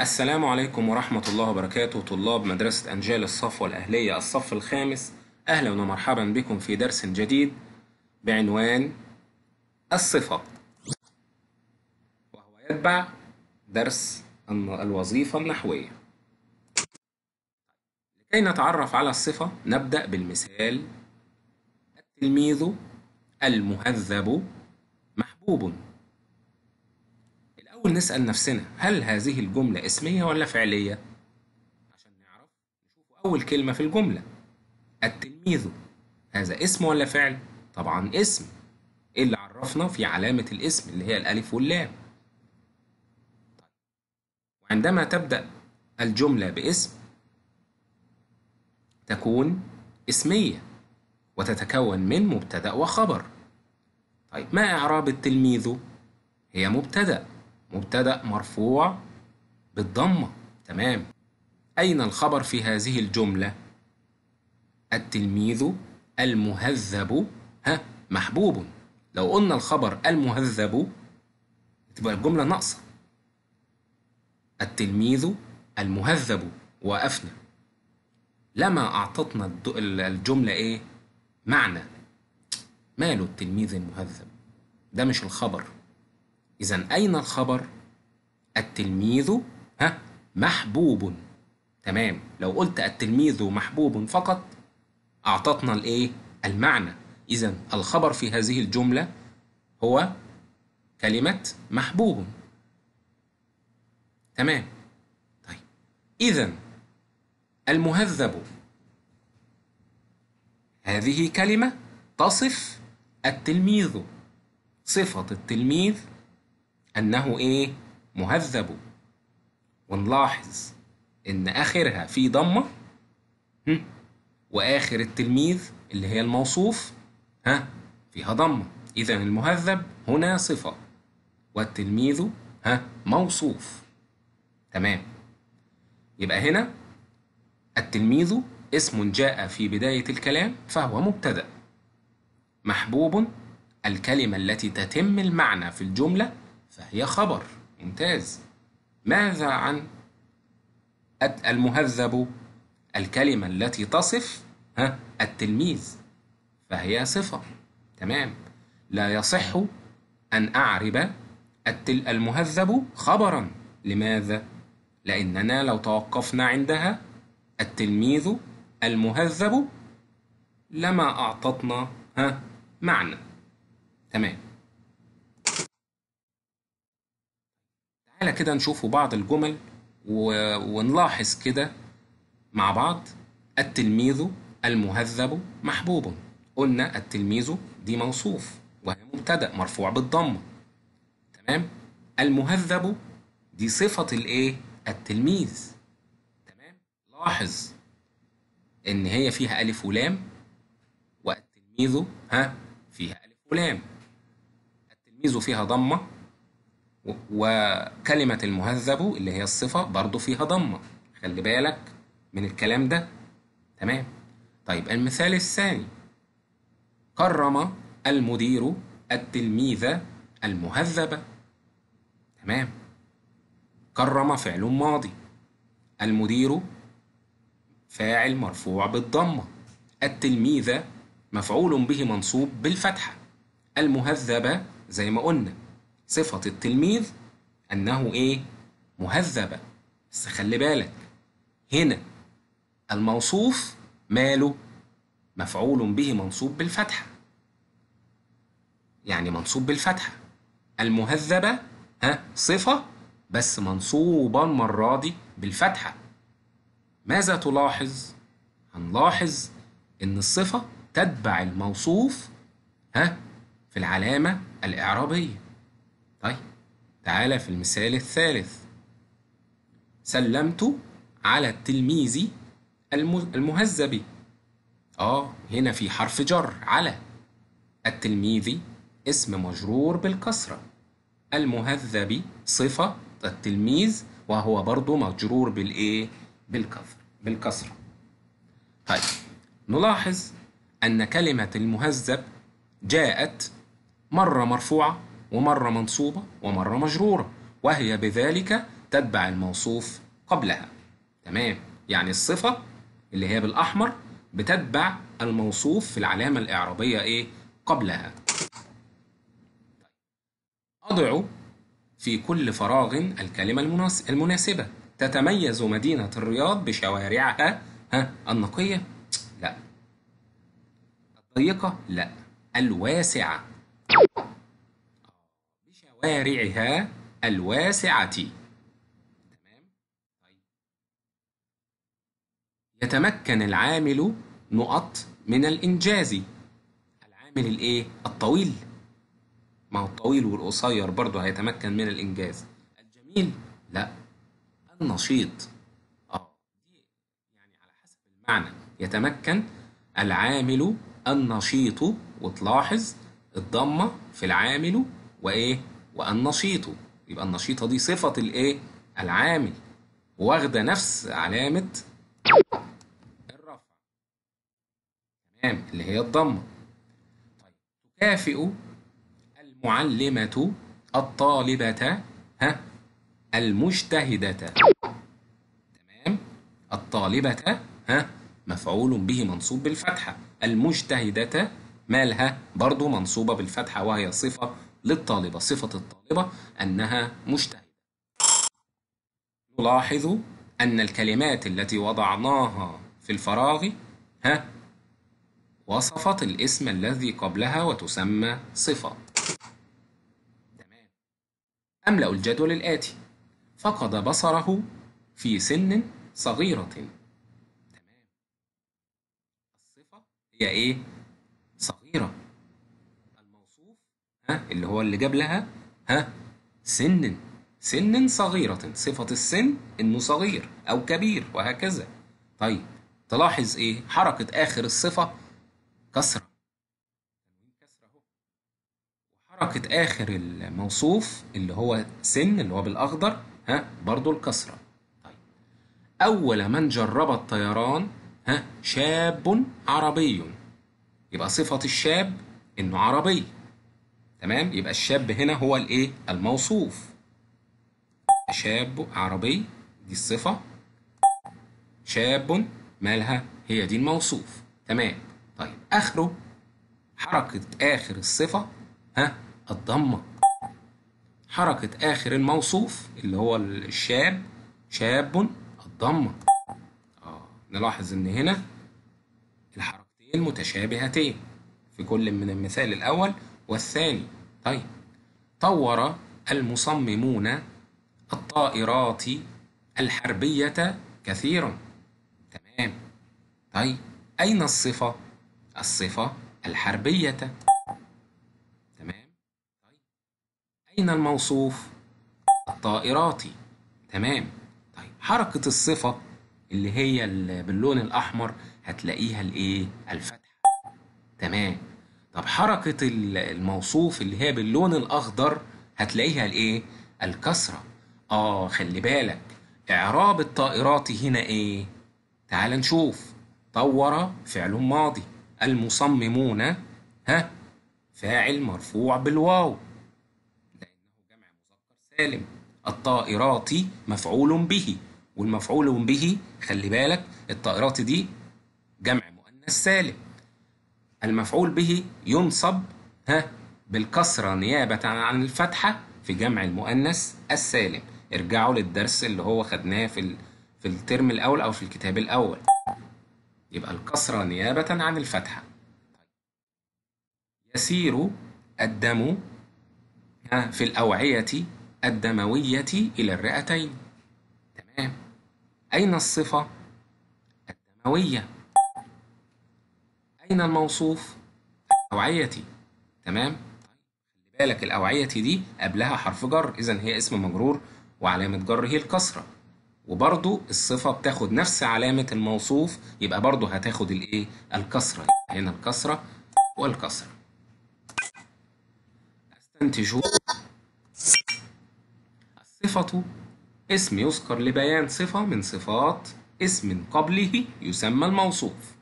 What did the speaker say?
السلام عليكم ورحمة الله وبركاته طلاب مدرسة أنجال الصفوة الأهلية الصف الخامس أهلا ومرحبا بكم في درس جديد بعنوان الصفة وهو يتبع درس الوظيفة النحوية لكي نتعرف على الصفة نبدأ بالمثال التلميذ المهذب محبوب الأول نسأل نفسنا هل هذه الجملة اسمية ولا فعلية؟ عشان نعرف نشوف أول كلمة في الجملة التلميذ هذا اسم ولا فعل؟ طبعا اسم إيه اللي عرفنا في علامة الاسم اللي هي الألف واللام طيب، وعندما تبدأ الجملة باسم تكون اسمية وتتكون من مبتدأ وخبر طيب ما إعراب التلميذ؟ هي مبتدأ مبتدأ مرفوع بالضمة تمام أين الخبر في هذه الجملة؟ التلميذ المهذب ها محبوب لو قلنا الخبر المهذب تبقى الجملة ناقصة التلميذ المهذب وقفنا لما أعطتنا الجملة إيه؟ معنى ماله التلميذ المهذب ده مش الخبر إذا أين الخبر؟ التلميذ ها محبوب تمام لو قلت التلميذ محبوب فقط أعطتنا الإيه؟ المعنى إذا الخبر في هذه الجملة هو كلمة محبوب تمام طيب إذا المهذب هذه كلمة تصف التلميذ صفة التلميذ أنه إيه مهذب ونلاحظ إن آخرها في ضمة وآخر التلميذ اللي هي الموصوف ها فيها ضمة إذا المهذب هنا صفة والتلميذ ها موصوف تمام يبقى هنا التلميذ اسم جاء في بداية الكلام فهو مبتدأ محبوب الكلمة التي تتم المعنى في الجملة فهي خبر ممتاز ماذا عن المهذب الكلمة التي تصف ها التلميذ فهي صفة تمام لا يصح أن أعرب التل المهذب خبرا لماذا؟ لأننا لو توقفنا عندها التلميذ المهذب لما أعطتنا ها معنى تمام تعالى كده نشوفوا بعض الجمل ونلاحظ كده مع بعض التلميذ المهذب محبوب قلنا التلميذ دي موصوف وهي مبتدأ مرفوع بالضمة تمام المهذب دي صفة الايه التلميذ تمام لاحظ ان هي فيها ألف ولام والتلميذ ها فيها ألف ولام التلميذ فيها ضمة وكلمة المهذب اللي هي الصفة برضو فيها ضمة خلي بالك من الكلام ده تمام طيب المثال الثاني كرم المدير التلميذ المهذبة تمام كرم فعل ماضي المدير فاعل مرفوع بالضمة التلميذ مفعول به منصوب بالفتحة المهذبة زي ما قلنا صفة التلميذ أنه إيه؟ مهذبة بس خلي بالك هنا الموصوف ماله مفعول به منصوب بالفتحة يعني منصوب بالفتحة المهذبة ها صفة بس منصوبة المرة دي بالفتحة ماذا تلاحظ؟ هنلاحظ إن الصفة تتبع الموصوف ها في العلامة الإعرابية طيب تعالى في المثال الثالث سلمت على التلميذ المهذب اه هنا في حرف جر على التلميذ اسم مجرور بالكسرة المهذب صفة التلميذ وهو برضه مجرور بالايه بالكسر بالكسرة طيب نلاحظ أن كلمة المهذب جاءت مرة مرفوعة ومرة منصوبة ومرة مجرورة وهي بذلك تتبع الموصوف قبلها تمام يعني الصفة اللي هي بالأحمر بتتبع الموصوف في العلامة الإعرابية إيه قبلها أضع في كل فراغ الكلمة المناسبة تتميز مدينة الرياض بشوارعها ها النقية لا الضيقة لا الواسعة شوارعها الواسعة طيب. يتمكن العامل نقط من الإنجاز العامل الإيه؟ الطويل ما هو الطويل والقصير برضه هيتمكن من الإنجاز الجميل لا النشيط آه. يعني على حسب المعنى يتمكن العامل النشيط وتلاحظ الضمة في العامل وإيه والنشيط يبقى النشيطة دي صفة الايه؟ العامل واخدة نفس علامة الرفع تمام اللي هي الضمة طيب تكافئ المعلمة الطالبة ها المجتهدة تمام الطالبة ها مفعول به منصوب بالفتحة المجتهدة مالها برضو منصوبة بالفتحة وهي صفة للطالبة صفة الطالبة أنها مجتهدة نلاحظ أن الكلمات التي وضعناها في الفراغ ها وصفت الاسم الذي قبلها وتسمى صفة تمام أملأ الجدول الآتي فقد بصره في سن صغيرة تمام الصفة هي إيه؟ صغيرة اللي هو اللي جاب لها ها سن سن صغيرة صفة السن إنه صغير أو كبير وهكذا طيب تلاحظ إيه حركة آخر الصفة كسرة حركة آخر الموصوف اللي هو سن اللي هو بالأخضر ها برضو الكسرة طيب أول من جرب الطيران ها شاب عربي يبقى صفة الشاب إنه عربي تمام يبقى الشاب هنا هو الايه الموصوف شاب عربي دي الصفة شاب مالها هي دي الموصوف تمام طيب اخره حركة اخر الصفة ها الضمة حركة اخر الموصوف اللي هو الشاب شاب الضمة آه نلاحظ ان هنا الحركتين متشابهتين في كل من المثال الاول والثاني طيب طور المصممون الطائرات الحربية كثيرا تمام طيب أين الصفة؟ الصفة الحربية تمام طيب أين الموصوف؟ الطائرات تمام طيب حركة الصفة اللي هي باللون الأحمر هتلاقيها الإيه؟ الفتحة تمام طب حركة الموصوف اللي هي باللون الأخضر هتلاقيها الإيه؟ الكسرة آه خلي بالك إعراب الطائرات هنا إيه؟ تعال نشوف طور فعل ماضي المصممون ها فاعل مرفوع بالواو لأنه جمع مذكر سالم الطائرات مفعول به والمفعول به خلي بالك الطائرات دي جمع مؤنث سالم المفعول به ينصب ها بالكسرة نيابة عن الفتحة في جمع المؤنث السالم ارجعوا للدرس اللي هو خدناه في في الترم الأول أو في الكتاب الأول يبقى الكسرة نيابة عن الفتحة يسير الدم في الأوعية الدموية إلى الرئتين تمام أين الصفة الدموية أين الموصوف؟ أوعيتي تمام؟ خلي بالك الأوعيتي دي قبلها حرف جر إذا هي اسم مجرور وعلامة جره الكسرة وبرضو الصفة بتاخد نفس علامة الموصوف يبقى برضو هتاخد الإيه؟ الكسرة هنا الكسرة والكسرة أستنتج الصفة اسم يذكر لبيان صفة من صفات اسم قبله يسمى الموصوف